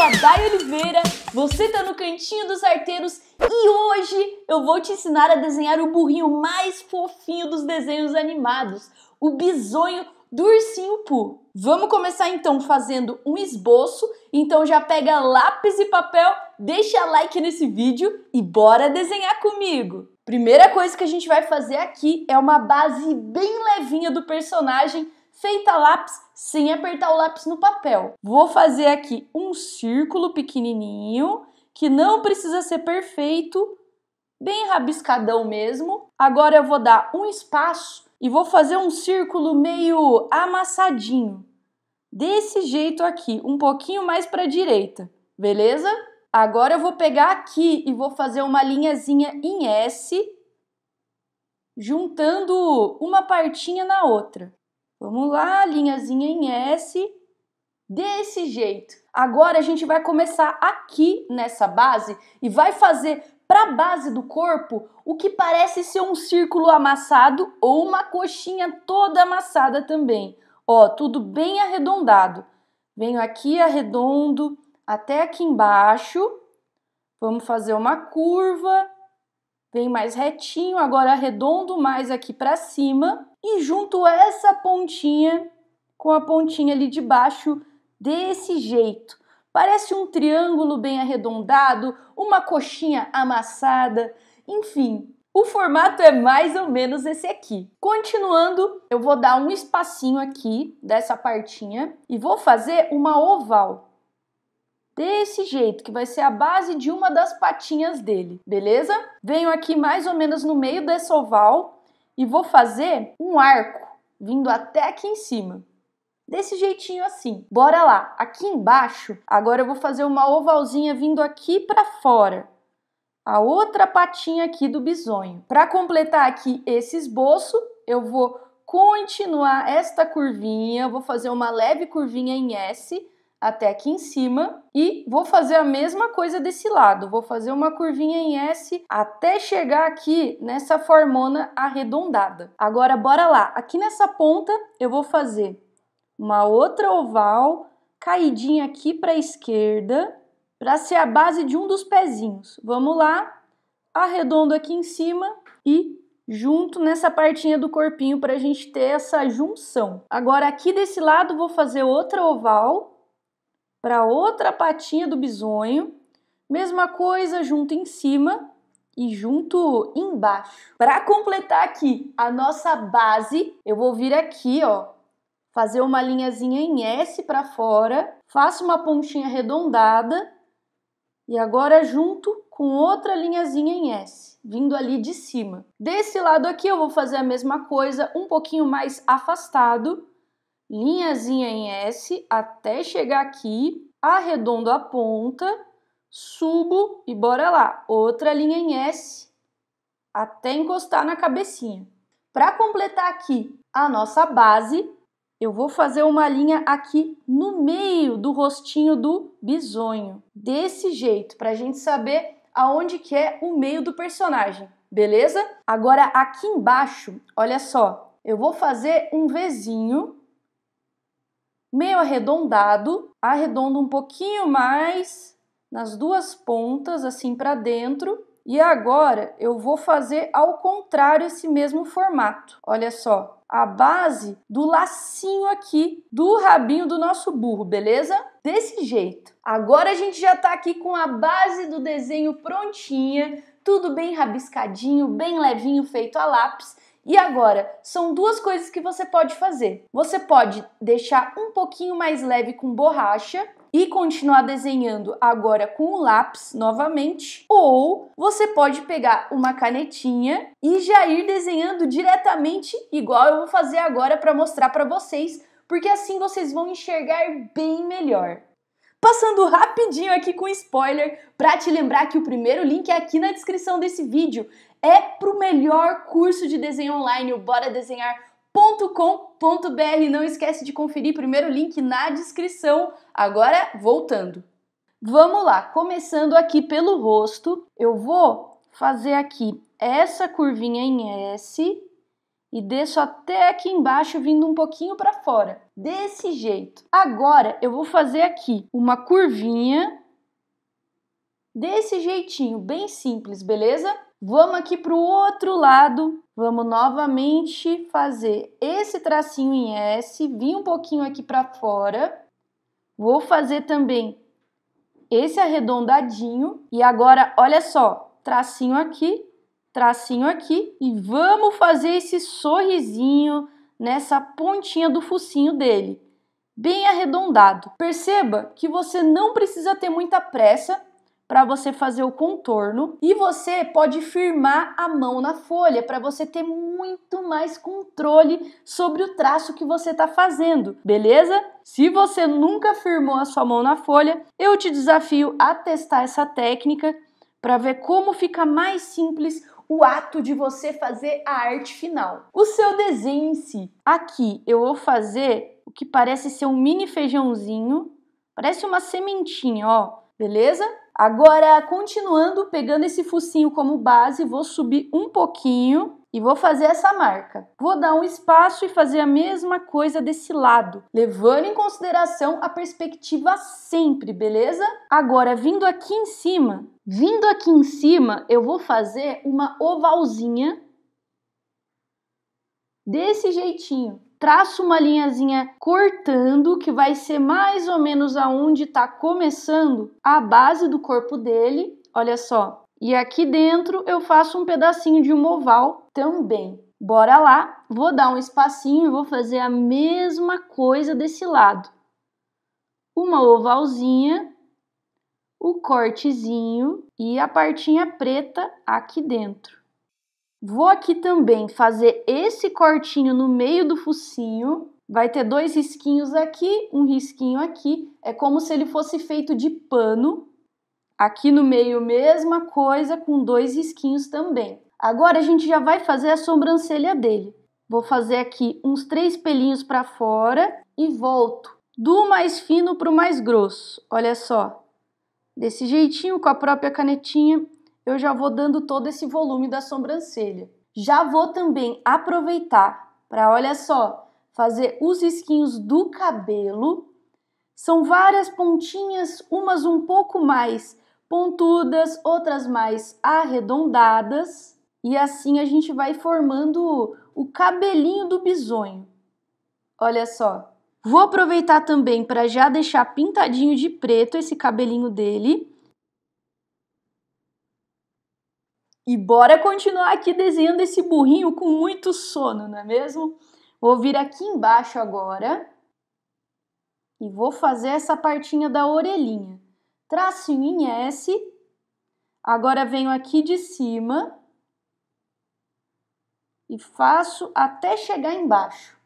sou a Dai Oliveira, você tá no Cantinho dos Arteiros e hoje eu vou te ensinar a desenhar o burrinho mais fofinho dos desenhos animados, o bisonho do ursinho Poo. Vamos começar então fazendo um esboço, então já pega lápis e papel, deixa like nesse vídeo e bora desenhar comigo! Primeira coisa que a gente vai fazer aqui é uma base bem levinha do personagem feita lápis sem apertar o lápis no papel. Vou fazer aqui um círculo pequenininho, que não precisa ser perfeito, bem rabiscadão mesmo. Agora eu vou dar um espaço e vou fazer um círculo meio amassadinho. Desse jeito aqui, um pouquinho mais para a direita, beleza? Agora eu vou pegar aqui e vou fazer uma linhazinha em S, juntando uma partinha na outra. Vamos lá, linhazinha em S, desse jeito. Agora a gente vai começar aqui nessa base e vai fazer para a base do corpo o que parece ser um círculo amassado ou uma coxinha toda amassada também. Ó, tudo bem arredondado. Venho aqui, arredondo até aqui embaixo. Vamos fazer uma curva vem mais retinho, agora arredondo mais aqui para cima e junto essa pontinha com a pontinha ali de baixo desse jeito. Parece um triângulo bem arredondado, uma coxinha amassada, enfim. O formato é mais ou menos esse aqui. Continuando, eu vou dar um espacinho aqui dessa partinha e vou fazer uma oval desse jeito, que vai ser a base de uma das patinhas dele, beleza? Venho aqui mais ou menos no meio desse oval e vou fazer um arco, vindo até aqui em cima. Desse jeitinho assim. Bora lá. Aqui embaixo, agora eu vou fazer uma ovalzinha vindo aqui para fora. A outra patinha aqui do bisonho. Para completar aqui esse esboço, eu vou continuar esta curvinha, vou fazer uma leve curvinha em S, até aqui em cima e vou fazer a mesma coisa desse lado. Vou fazer uma curvinha em S até chegar aqui nessa formona arredondada. Agora bora lá. Aqui nessa ponta eu vou fazer uma outra oval, caidinha aqui para a esquerda, para ser a base de um dos pezinhos. Vamos lá. Arredondo aqui em cima e junto nessa partinha do corpinho para a gente ter essa junção. Agora aqui desse lado vou fazer outra oval para outra patinha do bisonho, mesma coisa junto em cima e junto embaixo. Para completar aqui a nossa base, eu vou vir aqui, ó, fazer uma linhazinha em S para fora, faço uma pontinha arredondada e agora junto com outra linhazinha em S, vindo ali de cima. Desse lado aqui eu vou fazer a mesma coisa, um pouquinho mais afastado, linhazinha em S até chegar aqui, arredondo a ponta, subo e bora lá. Outra linha em S até encostar na cabecinha. Para completar aqui a nossa base, eu vou fazer uma linha aqui no meio do rostinho do bisonho. Desse jeito, para a gente saber aonde que é o meio do personagem, beleza? Agora aqui embaixo, olha só, eu vou fazer um Vzinho meio arredondado, arredondo um pouquinho mais nas duas pontas, assim para dentro. E agora eu vou fazer ao contrário esse mesmo formato. Olha só, a base do lacinho aqui do rabinho do nosso burro, beleza? Desse jeito. Agora a gente já tá aqui com a base do desenho prontinha, tudo bem rabiscadinho, bem levinho, feito a lápis. E agora, são duas coisas que você pode fazer. Você pode deixar um pouquinho mais leve com borracha e continuar desenhando agora com o lápis novamente, ou você pode pegar uma canetinha e já ir desenhando diretamente, igual eu vou fazer agora para mostrar para vocês, porque assim vocês vão enxergar bem melhor. Passando rapidinho aqui com spoiler, para te lembrar que o primeiro link é aqui na descrição desse vídeo é para o melhor curso de desenho online, o Bora Desenhar.com.br. Não esquece de conferir primeiro link na descrição. Agora, voltando. Vamos lá, começando aqui pelo rosto, eu vou fazer aqui essa curvinha em S e deixo até aqui embaixo vindo um pouquinho para fora, desse jeito. Agora eu vou fazer aqui uma curvinha desse jeitinho, bem simples, beleza? Vamos aqui para o outro lado, vamos novamente fazer esse tracinho em S, vim um pouquinho aqui para fora, vou fazer também esse arredondadinho e agora olha só, tracinho aqui, tracinho aqui e vamos fazer esse sorrisinho nessa pontinha do focinho dele, bem arredondado. Perceba que você não precisa ter muita pressa para você fazer o contorno e você pode firmar a mão na folha para você ter muito mais controle sobre o traço que você está fazendo, beleza? Se você nunca firmou a sua mão na folha, eu te desafio a testar essa técnica para ver como fica mais simples o ato de você fazer a arte final. O seu desenho em si. Aqui eu vou fazer o que parece ser um mini feijãozinho, parece uma sementinha, ó, beleza? Agora, continuando, pegando esse focinho como base, vou subir um pouquinho e vou fazer essa marca. Vou dar um espaço e fazer a mesma coisa desse lado, levando em consideração a perspectiva sempre, beleza? Agora, vindo aqui em cima, vindo aqui em cima, eu vou fazer uma ovalzinha desse jeitinho traço uma linhazinha cortando que vai ser mais ou menos aonde está começando a base do corpo dele. Olha só. E aqui dentro eu faço um pedacinho de um oval também. Bora lá, vou dar um espacinho e vou fazer a mesma coisa desse lado. Uma ovalzinha, o cortezinho e a partinha preta aqui dentro. Vou aqui também fazer esse cortinho no meio do focinho. Vai ter dois risquinhos aqui, um risquinho aqui. É como se ele fosse feito de pano. Aqui no meio, mesma coisa, com dois risquinhos também. Agora a gente já vai fazer a sobrancelha dele. Vou fazer aqui uns três pelinhos para fora e volto do mais fino para o mais grosso. Olha só, desse jeitinho com a própria canetinha eu já vou dando todo esse volume da sobrancelha. Já vou também aproveitar para, olha só, fazer os risquinhos do cabelo. São várias pontinhas, umas um pouco mais pontudas, outras mais arredondadas. E assim a gente vai formando o cabelinho do bisonho. Olha só. Vou aproveitar também para já deixar pintadinho de preto esse cabelinho dele. E bora continuar aqui desenhando esse burrinho com muito sono, não é mesmo? Vou vir aqui embaixo agora e vou fazer essa partinha da orelhinha. Tracinho em S. Agora venho aqui de cima e faço até chegar embaixo.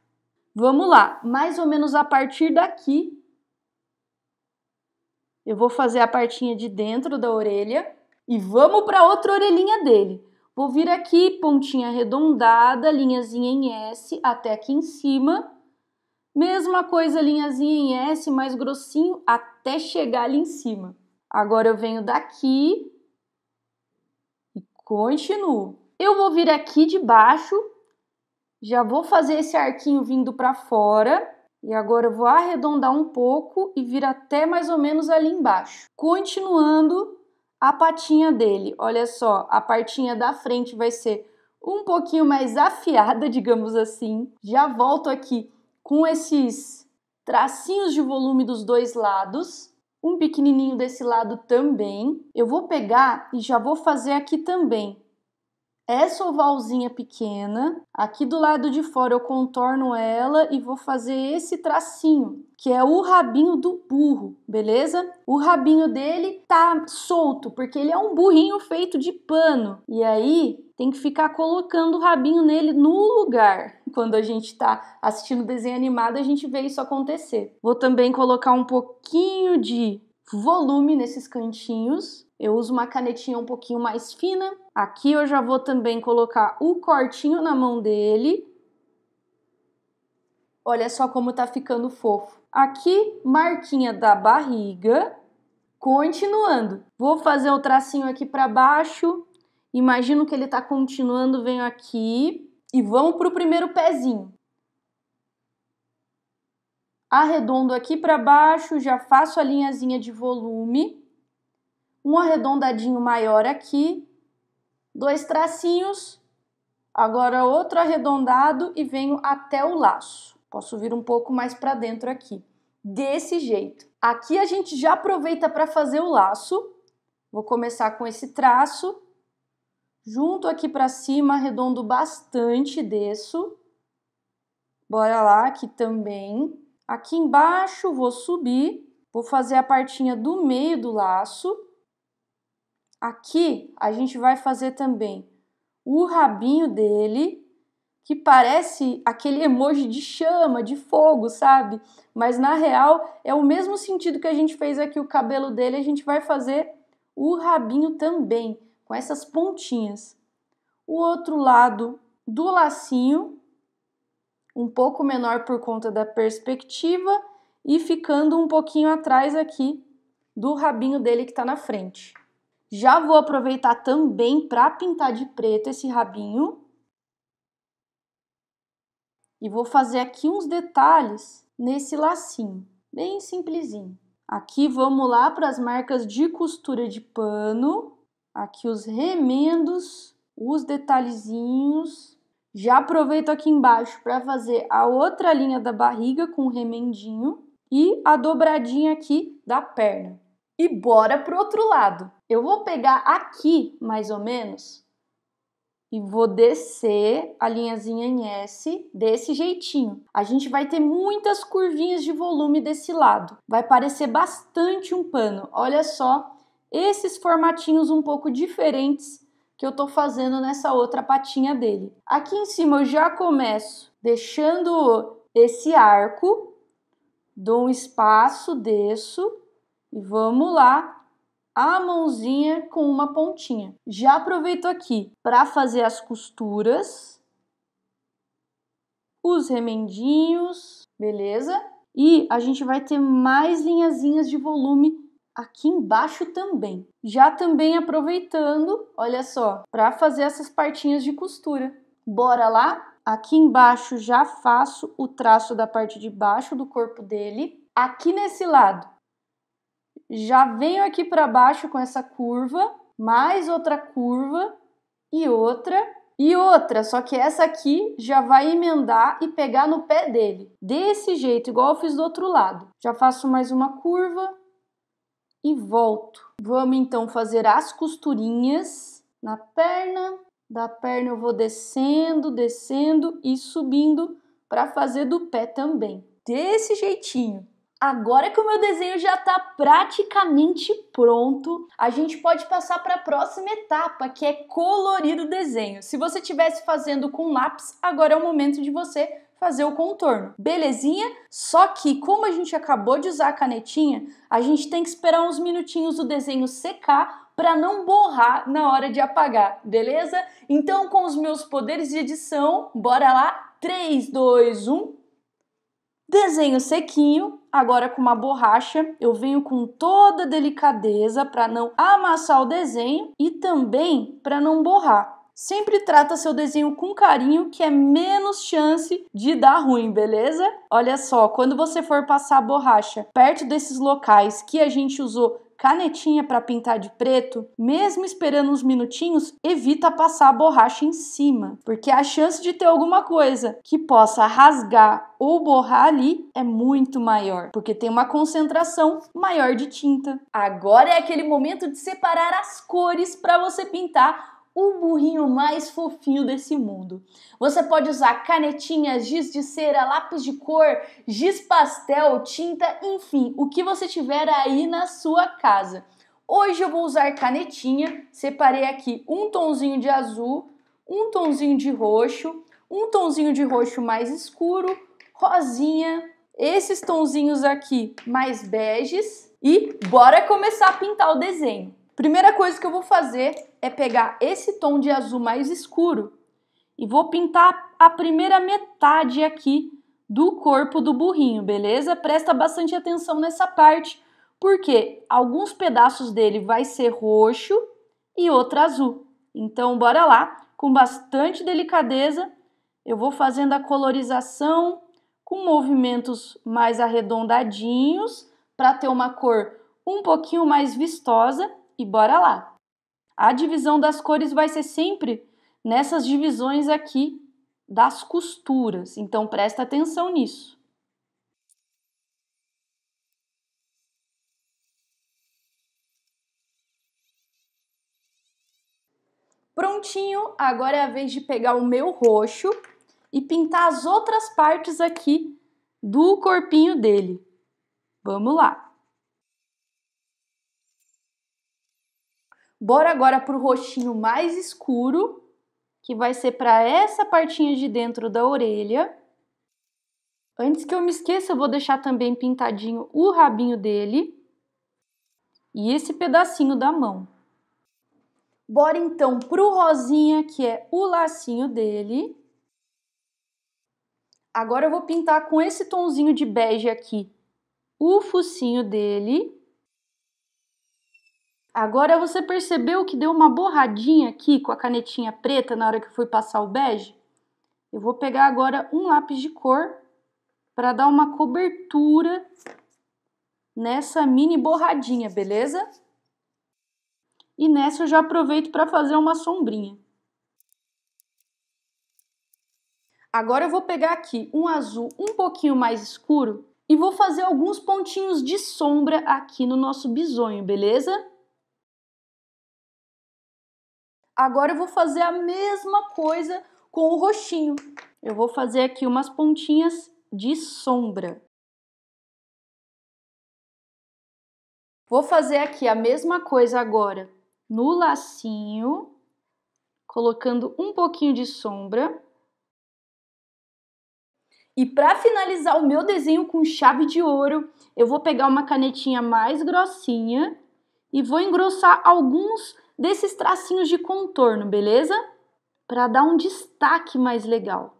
Vamos lá, mais ou menos a partir daqui. Eu vou fazer a partinha de dentro da orelha. E vamos para outra orelhinha dele. Vou vir aqui, pontinha arredondada, linhazinha em S até aqui em cima. Mesma coisa, linhazinha em S, mais grossinho, até chegar ali em cima. Agora eu venho daqui e continuo. Eu vou vir aqui de baixo, já vou fazer esse arquinho vindo para fora. E agora eu vou arredondar um pouco e vir até mais ou menos ali embaixo. Continuando a patinha dele, olha só, a partinha da frente vai ser um pouquinho mais afiada, digamos assim. Já volto aqui com esses tracinhos de volume dos dois lados, um pequenininho desse lado também. Eu vou pegar e já vou fazer aqui também essa ovalzinha pequena, aqui do lado de fora eu contorno ela e vou fazer esse tracinho, que é o rabinho do burro, beleza? O rabinho dele tá solto, porque ele é um burrinho feito de pano. E aí tem que ficar colocando o rabinho nele no lugar. Quando a gente está assistindo desenho animado, a gente vê isso acontecer. Vou também colocar um pouquinho de volume nesses cantinhos eu uso uma canetinha um pouquinho mais fina. Aqui eu já vou também colocar o cortinho na mão dele. Olha só como tá ficando fofo. Aqui, marquinha da barriga. Continuando. Vou fazer o tracinho aqui para baixo. Imagino que ele tá continuando, venho aqui. E vamos pro primeiro pezinho. Arredondo aqui para baixo, já faço a linhazinha de volume um arredondadinho maior aqui, dois tracinhos, agora outro arredondado e venho até o laço. Posso vir um pouco mais para dentro aqui, desse jeito. Aqui a gente já aproveita para fazer o laço. Vou começar com esse traço, junto aqui para cima, arredondo bastante, desço. Bora lá, aqui também. Aqui embaixo vou subir, vou fazer a partinha do meio do laço Aqui a gente vai fazer também o rabinho dele, que parece aquele emoji de chama, de fogo, sabe? Mas na real é o mesmo sentido que a gente fez aqui o cabelo dele, a gente vai fazer o rabinho também, com essas pontinhas. O outro lado do lacinho, um pouco menor por conta da perspectiva e ficando um pouquinho atrás aqui do rabinho dele que está na frente. Já vou aproveitar também para pintar de preto esse rabinho. E vou fazer aqui uns detalhes nesse lacinho, bem simplesinho. Aqui vamos lá para as marcas de costura de pano. Aqui os remendos, os detalhezinhos. Já aproveito aqui embaixo para fazer a outra linha da barriga com o remendinho e a dobradinha aqui da perna. E bora pro outro lado. Eu vou pegar aqui, mais ou menos, e vou descer a linhazinha em S desse jeitinho. A gente vai ter muitas curvinhas de volume desse lado. Vai parecer bastante um pano. Olha só esses formatinhos um pouco diferentes que eu tô fazendo nessa outra patinha dele. Aqui em cima eu já começo deixando esse arco, dou um espaço, desço e vamos lá a mãozinha com uma pontinha. Já aproveito aqui para fazer as costuras, os remendinhos, beleza? E a gente vai ter mais linhazinhas de volume aqui embaixo também. Já também aproveitando, olha só, para fazer essas partinhas de costura. Bora lá? Aqui embaixo já faço o traço da parte de baixo do corpo dele. Aqui nesse lado já venho aqui para baixo com essa curva, mais outra curva e outra e outra, só que essa aqui já vai emendar e pegar no pé dele. Desse jeito, igual eu fiz do outro lado. Já faço mais uma curva e volto. Vamos então fazer as costurinhas na perna. Da perna eu vou descendo, descendo e subindo para fazer do pé também. Desse jeitinho. Agora que o meu desenho já está praticamente pronto, a gente pode passar para a próxima etapa, que é colorir o desenho. Se você estivesse fazendo com lápis, agora é o momento de você fazer o contorno. Belezinha? Só que como a gente acabou de usar a canetinha, a gente tem que esperar uns minutinhos o desenho secar para não borrar na hora de apagar, beleza? Então, com os meus poderes de edição, bora lá? 3, 2, 1, Desenho sequinho, agora com uma borracha, eu venho com toda delicadeza para não amassar o desenho e também para não borrar. Sempre trata seu desenho com carinho, que é menos chance de dar ruim, beleza? Olha só, quando você for passar a borracha perto desses locais que a gente usou canetinha para pintar de preto, mesmo esperando uns minutinhos, evita passar a borracha em cima, porque a chance de ter alguma coisa que possa rasgar ou borrar ali é muito maior, porque tem uma concentração maior de tinta. Agora é aquele momento de separar as cores para você pintar o burrinho mais fofinho desse mundo. Você pode usar canetinha, giz de cera, lápis de cor, giz pastel, tinta, enfim, o que você tiver aí na sua casa. Hoje eu vou usar canetinha, separei aqui um tonzinho de azul, um tonzinho de roxo, um tonzinho de roxo mais escuro, rosinha, esses tonzinhos aqui mais beges e bora começar a pintar o desenho. Primeira coisa que eu vou fazer é pegar esse tom de azul mais escuro e vou pintar a primeira metade aqui do corpo do burrinho, beleza? Presta bastante atenção nessa parte, porque alguns pedaços dele vai ser roxo e outro azul. Então, bora lá, com bastante delicadeza, eu vou fazendo a colorização com movimentos mais arredondadinhos para ter uma cor um pouquinho mais vistosa e bora lá. A divisão das cores vai ser sempre nessas divisões aqui das costuras. Então presta atenção nisso. Prontinho, agora é a vez de pegar o meu roxo e pintar as outras partes aqui do corpinho dele. Vamos lá! Bora agora para o roxinho mais escuro, que vai ser para essa partinha de dentro da orelha. Antes que eu me esqueça, eu vou deixar também pintadinho o rabinho dele e esse pedacinho da mão. Bora então pro rosinha, que é o lacinho dele. Agora eu vou pintar com esse tonzinho de bege aqui o focinho dele. Agora você percebeu que deu uma borradinha aqui com a canetinha preta na hora que eu fui passar o bege? Eu vou pegar agora um lápis de cor para dar uma cobertura nessa mini borradinha, beleza? E nessa eu já aproveito para fazer uma sombrinha. Agora eu vou pegar aqui um azul um pouquinho mais escuro e vou fazer alguns pontinhos de sombra aqui no nosso bisonho, beleza? Agora eu vou fazer a mesma coisa com o roxinho. Eu vou fazer aqui umas pontinhas de sombra. Vou fazer aqui a mesma coisa agora no lacinho, colocando um pouquinho de sombra. E para finalizar o meu desenho com chave de ouro, eu vou pegar uma canetinha mais grossinha e vou engrossar alguns desses tracinhos de contorno, beleza? Para dar um destaque mais legal.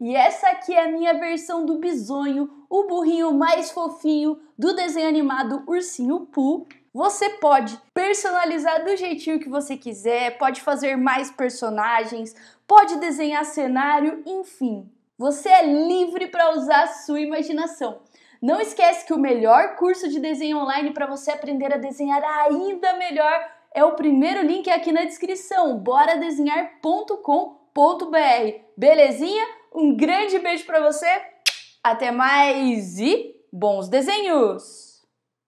E essa aqui é a minha versão do bisonho, o burrinho mais fofinho do desenho animado Ursinho Pooh. Você pode personalizar do jeitinho que você quiser, pode fazer mais personagens, pode desenhar cenário, enfim. Você é livre para usar a sua imaginação. Não esquece que o melhor curso de desenho online para você aprender a desenhar ainda melhor é o primeiro link aqui na descrição, boradesenhar.com.br. Belezinha? Um grande beijo para você. Até mais e bons desenhos.